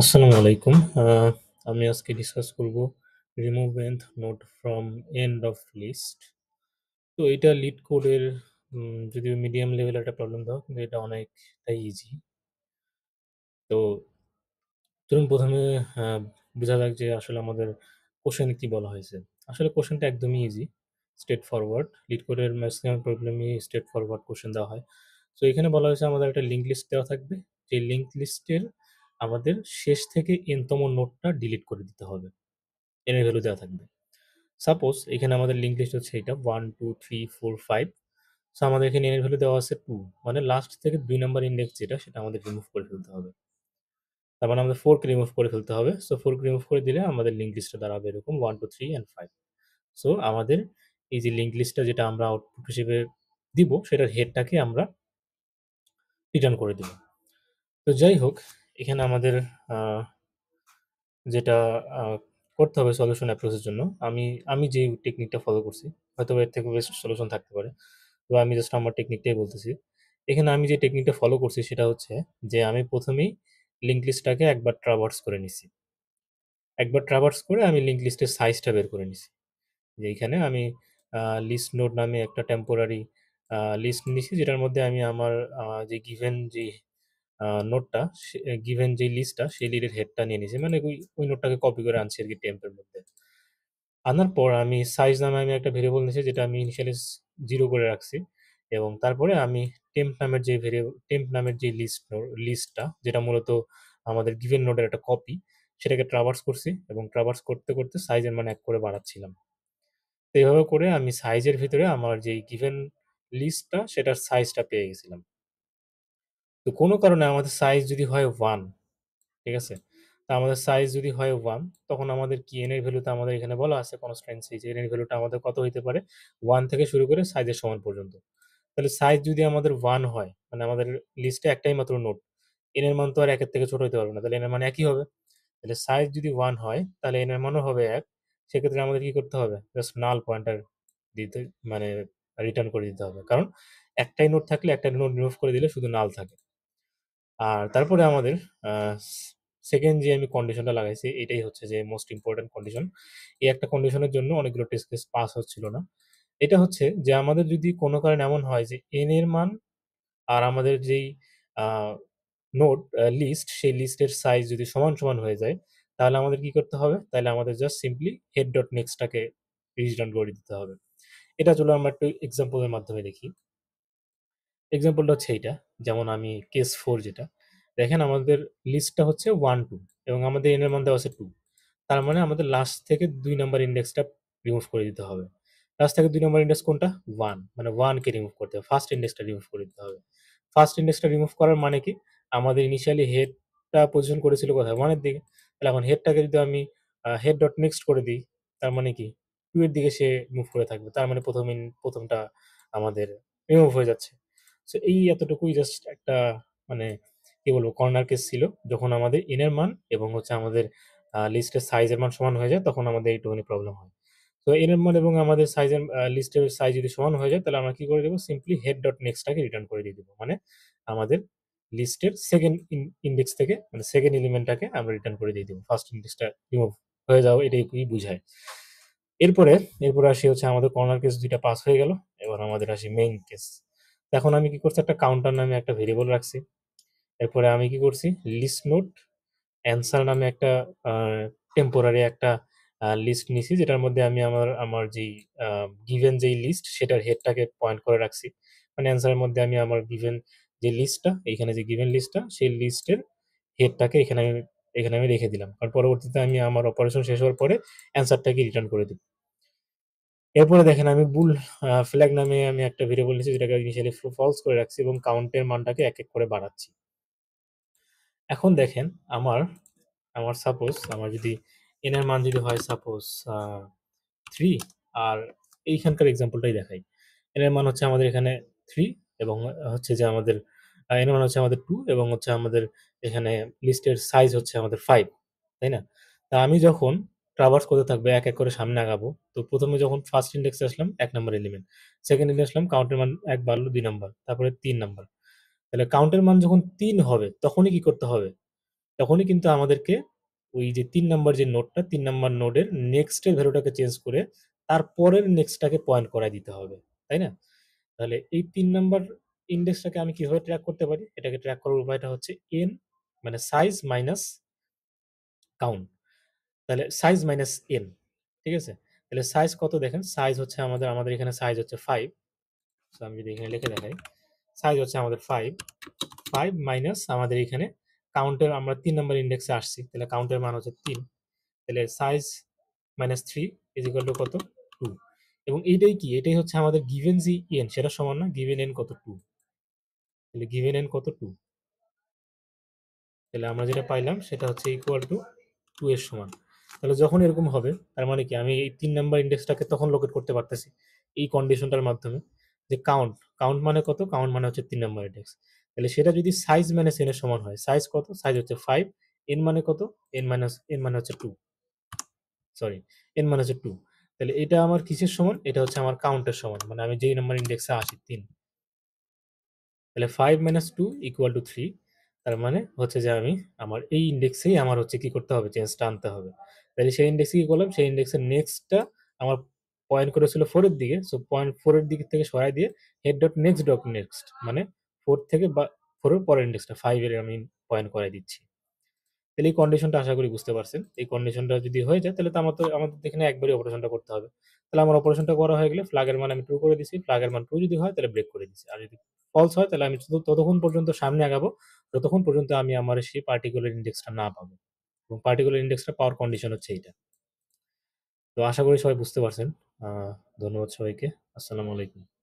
আসসালামু আলাইকুম আমি আজকে ডিসকাস করব remove nth node from end of list তো এটা লিড কোডের যদি মিডিয়াম লেভেল একটা প্রবলেম দাও কিন্তু এটা অনেকটাই ইজি তো ধরুন প্রথমে বোঝা যাক যে আসলে আমাদের কোশ্চেন কি বলা হয়েছে আসলে কোশ্চেনটা একদমই ইজি স্টেট ফরওয়ার্ড লিড কোডের ম্যাক্সিমাম প্রবলেমই স্টেট ফরওয়ার্ড কোশ্চেন দেওয়া হয় তো এখানে বলা হয়েছে আমাদের একটা লিঙ্ক লিস্ট দেওয়া থাকবে যে লিঙ্ক লিস্টের আমাদের শেষ থেকে এনতম নোটটা ডিলিট করে দিতে হবে এনের ভ্যালু দেওয়া থাকবে সাপোজ এখানে আমাদের লিঙ্ক লিস্ট হচ্ছে এটা one two three four five so আমাদের এখানে এনের ভ্যালু দেওয়া আছে টু মানে লাস্ট থেকে দুই নম্বর ইন্ডেক্স যেটা সেটা আমাদের রিমুভ করে ফেলতে হবে তারপর মানে আমাদের ফোরকে রিমুভ করে ফেলতে হবে সো ফোরকে রিমুভ করে দিলে আমাদের লিঙ্ক লিস্টটা দাঁড়াবে এরকম one two three and five so আমাদের এই যে লিঙ্ক লিস্টটা যেটা আমরা আউটপুট হিসেবে দিব সেটার হেডটাকে আমরা রিটার্ন করে দেব তো যাই হোক এখানে আমাদের যেটা করতে হবে সলিউশন অ্যাপ্রোচের জন্য আমি আমি যে টেকনিকটা ফলো করছি হয়তো এর থেকে বেস্ট সলিউশন থাকতে পারে তো আমি জাস্ট আমার টেকনিকটাই বলতেছি এখানে আমি যে টেকনিকটা ফলো করছি সেটা হচ্ছে যে আমি প্রথমেই লিঙ্ক লিস্টটাকে একবার ট্রাভার্স করে নিছি একবার ট্রাভার্স করে আমি লিঙ্ক লিস্টের সাইজটা বের করে নিছি যে এখানে আমি লিস্ট নোট নামে একটা টেম্পোরারি লিস্ট নিছি যেটার মধ্যে আমি আমার যে গিভেন যে নোটটা গিভেন যে লিস্টটা সেই লিডের হেডটা নিয়ে নিয়েছি মানে ওই ওই নোটটাকে কপি করে আনছি আর কি টেম্পের মধ্যে আনার পর আমি সাইজ নামে আমি একটা ভেরিয়েবল নিয়েছি যেটা আমি ইনিশিয়ালি জিরো করে রাখছি এবং তারপরে আমি টেম্প নামের যে ভেরিয়েবল টেম্প নামের যে লিস্ট লিস্টটা যেটা মূলত আমাদের গিভেন নোটের একটা কপি সেটাকে ট্রাভার্স করছি এবং ট্রাভার্স করতে করতে সাইজের মানে এক করে বাড়াচ্ছিলাম তো এইভাবে করে আমি সাইজের ভিতরে আমার যে গিভেন লিস্টটা সেটার সাইজটা পেয়ে গেছিলাম তো কোনো কারণে আমাদের সাইজ যদি হয় ওয়ান ঠিক আছে তা আমাদের সাইজ যদি হয় ওয়ান তখন আমাদের কি এন এর তো আমাদের এখানে বলা আছে কনস্ট্যান্ট সাইজ এন এর ভ্যালুটা আমাদের কত হইতে পারে ওয়ান থেকে শুরু করে সাইজের সমান পর্যন্ত তাহলে সাইজ যদি আমাদের ওয়ান হয় মানে আমাদের লিস্টে একটাই মাত্র নোট এন এর মান তো আর একের থেকে ছোট হতে পারবে না তাহলে এন এর মান একই হবে তাহলে সাইজ যদি ওয়ান হয় তাহলে এনের মানও হবে এক সেক্ষেত্রে আমাদের কি করতে হবে জাস্ট নাল পয়েন্টার দিতে মানে রিটার্ন করে দিতে হবে কারণ একটাই নোট থাকলে একটা নোট রিমুভ করে দিলে শুধু নাল থাকে আর তারপরে আমাদের সেকেন্ড যে আমি কন্ডিশনটা লাগাইছি এটাই হচ্ছে যে মোস্ট ইম্পর্টেন্ট কন্ডিশন এই একটা কন্ডিশনের জন্য অনেকগুলো টেস্ট কেস পাস হচ্ছিল না এটা হচ্ছে যে আমাদের যদি কোনো কারণে এমন হয় যে এন এর মান আর আমাদের যেই নোট লিস্ট সেই লিস্টের সাইজ যদি সমান সমান হয়ে যায় তাহলে আমাদের কি করতে হবে তাহলে আমাদের জাস্ট সিম্পলি হেড ডট নেক্সটটাকে রিজডাউন করে দিতে হবে এটা চলো আমরা একটু এক্সাম্পলের মাধ্যমে দেখি এক্সাম্পলটা হচ্ছে এইটা যেমন আমি কেস ফোর যেটা দেখেন আমাদের লিস্টটা হচ্ছে ওয়ান টু এবং আমাদের এনের মান দেওয়া আছে টু তার মানে আমাদের লাস্ট থেকে দুই নাম্বার ইন্ডেক্সটা রিমুভ করে দিতে হবে লাস্ট থেকে দুই নম্বর ইন্ডেক্স কোনটা ওয়ান মানে ওয়ানকে রিমুভ করতে হবে ফার্স্ট ইন্ডেক্সটা রিমুভ করে দিতে হবে ফার্স্ট ইন্ডেক্সটা রিমুভ করার মানে কি আমাদের ইনিশিয়ালি হেডটা পজিশন করেছিল কোথায় ওয়ানের দিকে তাহলে এখন হেডটাকে যদি আমি হেড ডট নেক্সট করে দিই তার মানে কি টু এর দিকে সে মুভ করে থাকবে তার মানে প্রথম প্রথমটা আমাদের রিমুভ হয়ে যাচ্ছে সো এই এতটুকুই জাস্ট একটা মানে কি বলবো কর্নার কেস ছিল যখন আমাদের ইনের মান এবং হচ্ছে আমাদের লিস্টের সাইজের মান সমান হয়ে যায় তখন আমাদের একটুখানি প্রবলেম হয় তো এনের মান এবং আমাদের সাইজের লিস্টের সাইজ যদি সমান হয়ে যায় তাহলে আমরা কি করে দেবো সিম্পলি হেড ডট নেক্সটটাকে রিটার্ন করে দিয়ে দেবো মানে আমাদের লিস্টের সেকেন্ড ইন্ডেক্স থেকে মানে সেকেন্ড এলিমেন্টটাকে আমরা রিটার্ন করে দিয়ে দেবো ফার্স্ট ইন্ডেক্সটা রিমুভ হয়ে যাও এটাই কি বুঝায় এরপরে এরপরে আসি হচ্ছে আমাদের কর্নার কেস দুইটা পাস হয়ে গেল এবার আমাদের আসি মেইন কেস এখন আমি কি করছি একটা কাউন্টার নামে একটা ভেরিয়েবল রাখছি এরপরে আমি কি করছি লিস্ট নোট অ্যান্সার নামে একটা টেম্পোরারি একটা লিস্ট নিছি যেটার মধ্যে আমি আমার আমার যেই গিভেন যেই লিস্ট সেটার হেডটাকে পয়েন্ট করে রাখছি মানে অ্যান্সারের মধ্যে আমি আমার গিভেন যে লিস্টটা এখানে যে গিভেন লিস্টটা সেই লিস্টের হেডটাকে এখানে আমি এখানে আমি রেখে দিলাম আর পরবর্তীতে আমি আমার অপারেশন শেষ হওয়ার পরে অ্যান্সারটাকে রিটার্ন করে দিই এরপরে দেখেন আমি বুল ফ্ল্যাগ নামে আমি একটা ভিডিও নিয়েছি যেটাকে ইনিশিয়ালি ফলস করে রাখছি এবং কাউন্টের মানটাকে এক এক করে বাড়াচ্ছি এখন দেখেন আমার আমার সাপোজ আমার যদি এন এর মান যদি হয় সাপোজ থ্রি আর এইখানকার এক্সাম্পলটাই দেখাই এন এর মান হচ্ছে আমাদের এখানে থ্রি এবং হচ্ছে যে আমাদের এন এর মান হচ্ছে আমাদের টু এবং হচ্ছে আমাদের এখানে লিস্টের সাইজ হচ্ছে আমাদের ফাইভ তাই না তা আমি যখন ট্রাভার্স করতে থাকবে এক এক করে সামনে আগাবো তো প্রথমে যখন ফার্স্ট ইন্ডেক্সে আসলাম এক নম্বর এলিমেন্ট সেকেন্ড ইন্ডেক্সে আসলাম কাউন্টের মান এক বাড়লো দুই নম্বর তারপরে তিন নম্বর তাহলে কাউন্টের মান যখন তিন হবে তখনই কি করতে হবে তখনই কিন্তু আমাদেরকে ওই যে তিন নাম্বার যে নোটটা তিন নাম্বার নোডের নেক্সটের ভ্যালুটাকে চেঞ্জ করে তারপরের নেক্সটটাকে পয়েন্ট করায় দিতে হবে তাই না তাহলে এই তিন নাম্বার ইন্ডেক্সটাকে আমি কিভাবে ট্র্যাক করতে পারি এটাকে ট্র্যাক করার উপায়টা হচ্ছে এন মানে সাইজ মাইনাস কাউন্ট তাহলে সাইজ মাইনাস এন ঠিক আছে তাহলে সাইজ কত দেখেন সাইজ হচ্ছে আমাদের আমাদের এখানে সাইজ হচ্ছে ফাইভ তো আমি যদি এখানে লিখে দেখাই সাইজ হচ্ছে আমাদের ফাইভ ফাইভ মাইনাস আমাদের এখানে কাউন্টের আমরা তিন নম্বর ইন্ডেক্সে আসছি তাহলে কাউন্টের মান হচ্ছে তিন তাহলে size minus three equal two কত টু এবং এইটাই কি এটাই হচ্ছে আমাদের গিভেন জি এন সেটা সমান না গিভেন এন কত টু তাহলে গিভেন এন কত টু তাহলে আমরা যেটা পাইলাম সেটা হচ্ছে ইকুয়াল টু টু এর সমান তাহলে যখন এরকম হবে তার মানে কি আমি এই তিন নাম্বার ইন্ডেক্সটাকে তখন লোকেট করতে পারতেছি এই কন্ডিশনটার মাধ্যমে যে কাউন্ট কাউন্ট মানে কত কাউন্ট মানে হচ্ছে তিন নাম্বার ইন্ডেক্স তাহলে সেটা যদি সাইজ মাইনাস এর সমান হয় সাইজ কত সাইজ হচ্ছে ফাইভ এন মানে কত এন মাইনাস এন মানে হচ্ছে টু সরি এন মানে হচ্ছে টু তাহলে এটা আমার কিসের সমান এটা হচ্ছে আমার কাউন্টের সমান মানে আমি যেই নাম্বার ইন্ডেক্সে আসি তিন তাহলে five minus two equal to three তার মানে হচ্ছে যে আমি আমার এই ইন্ডেক্সেই আমার হচ্ছে কি করতে হবে চেঞ্জটা আনতে হবে তাহলে সেই ইন্ডেক্সে কি করলাম সেই ইন্ডেক্সের নেক্সটটা আমার পয়েন্ট করেছিল ফোরের দিকে সো পয়েন্ট ফোরের দিক থেকে সরাই দিয়ে head dot next dot next মানে ফোর থেকে বা ফোরের পরের ইন্ডেক্সটা ফাইভের আমি পয়েন্ট করাই দিচ্ছি তাহলে এই কন্ডিশনটা আশা করি বুঝতে পারছেন এই কন্ডিশনটা যদি হয়ে যায় তাহলে তো আমার তো আমাদের এখানে একবারই অপারেশনটা করতে হবে তাহলে আমার অপারেশনটা করা হয়ে গেলে ফ্লাগের মান আমি ট্রু করে দিচ্ছি ফ্লাগের মান ট্রু যদি হয় তাহলে ব্রেক করে দিচ্ছি আর যদি ফলস হয় তাহলে আমি ততক্ষণ পর্যন্ত সামনে আগাবো যতক্ষণ পর্যন্ত আমি আমার সেই পার্টিকুলার ইন্ডেক্সটা না পাবো এবং পার্টিকুলার ইন্ডেক্সটা পাওয়ার কন্ডিশন হচ্ছে এইটা তো আশা করি সবাই বুঝতে পারছেন ধন্যবাদ সবাইকে আসসালামু আলাইকুম